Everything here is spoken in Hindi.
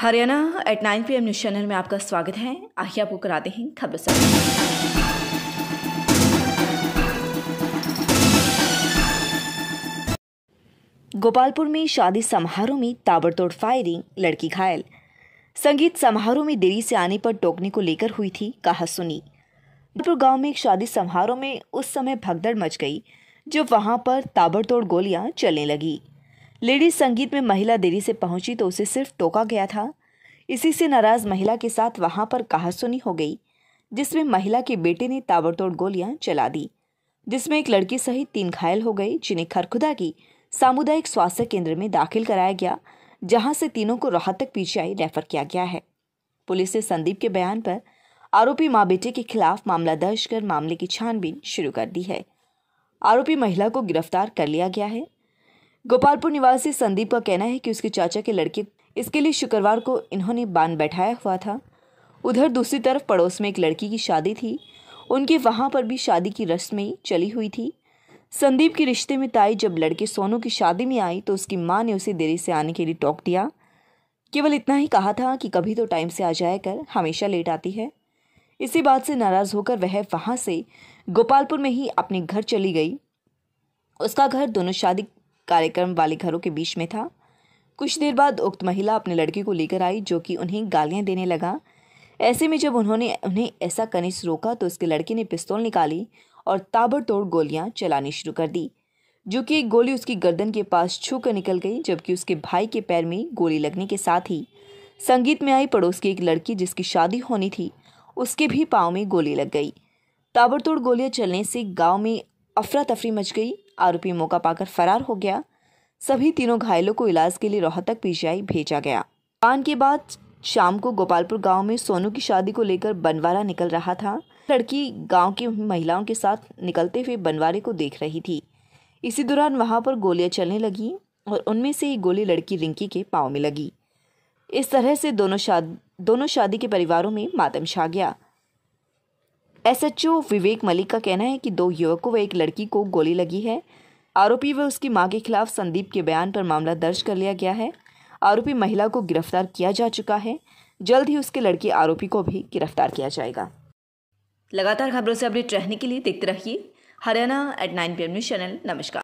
Haryana eight nine P M news channel में आपका स्वागत है आइए आपको कराते हैं खबर सब गोपालपुर में शादी समारोह में ताबड़तोड़ फायरिंग लड़की घायल संगीत समारोह में देरी से आने पर टोकने को लेकर हुई थी कहा सुनी गोपालपुर गांव में एक शादी समारोह में उस समय भगदड़ मच गई जब वहां पर ताबड़तोड़ गोलियां चलने लगी लेडीज संगीत में महिला देरी से पहुंची तो उसे सिर्फ टोका गया था इसी से नाराज महिला के साथ वहां पर कहासुनी हो गई जिसमें महिला के बेटे ने ताबड़तोड़ गोलियां चला दी जिसमें एक लड़की सहित तीन घायल हो गए जिन्हें खरखुदा की सामुदायिक स्वास्थ्य केंद्र में दाखिल कराया गया जहां से तीनों को रोहतक आई रेफर किया गया है पुलिस ने संदीप के बयान पर आरोपी माँ बेटे के खिलाफ मामला दर्ज कर मामले की छानबीन शुरू कर दी है आरोपी महिला को गिरफ्तार कर लिया गया है गोपालपुर निवासी संदीप का कहना है कि उसके चाचा के लड़के इसके लिए शुक्रवार को इन्होंने बांध बैठाया हुआ था उधर दूसरी तरफ पड़ोस में एक लड़की की शादी थी उनके वहाँ पर भी शादी की रस्में चली हुई थी संदीप के रिश्ते में ताई जब लड़के सोनू की शादी में आई तो उसकी माँ ने उसे देरी से आने के लिए टोक दिया केवल इतना ही कहा था कि कभी तो टाइम से आ जाया कर हमेशा लेट आती है इसी बात से नाराज़ होकर वह वहाँ से गोपालपुर में ही अपने घर चली गई उसका घर दोनों शादी कार्यक्रम वाले घरों के बीच में था कुछ देर बाद उक्त महिला अपने लड़की को लेकर आई जो कि उन्हें गालियां देने लगा ऐसे में जब उन्होंने उन्हें ऐसा करने से रोका तो उसके लड़के ने पिस्तौल निकाली और ताबड़तोड़ गोलियां चलानी शुरू कर दी जो कि एक गोली उसकी गर्दन के पास छू कर निकल गई जबकि उसके भाई के पैर में गोली लगने के साथ ही संगीत में आई पड़ोस की एक लड़की जिसकी शादी होनी थी उसके भी पाँव में गोली लग गई ताबड़तोड़ गोलियां चलने से गांव में अफरा तफरी मच गई आरोपी मौका पाकर फरार हो गया सभी तीनों घायलों को इलाज के लिए रोहतक पीजीआई भेजा गया पान के बाद शाम को गोपालपुर गांव में सोनू की शादी को लेकर बनवारा निकल रहा था लड़की गांव की महिलाओं के साथ निकलते हुए बनवारे को देख रही थी इसी दौरान वहां पर गोलियां चलने लगी और उनमें से ही गोली लड़की रिंकी के पाँव में लगी इस तरह से दोनों शाद दोनों शादी के परिवारों में मातम छा गया एसएचओ विवेक मलिक का कहना है कि दो युवकों व एक लड़की को गोली लगी है आरोपी व उसकी मां के खिलाफ संदीप के बयान पर मामला दर्ज कर लिया गया है आरोपी महिला को गिरफ्तार किया जा चुका है जल्द ही उसके लड़के आरोपी को भी गिरफ्तार किया जाएगा लगातार खबरों से अपडेट रहने के लिए देखते रहिए Haryana eight nine P news channel नमस्कार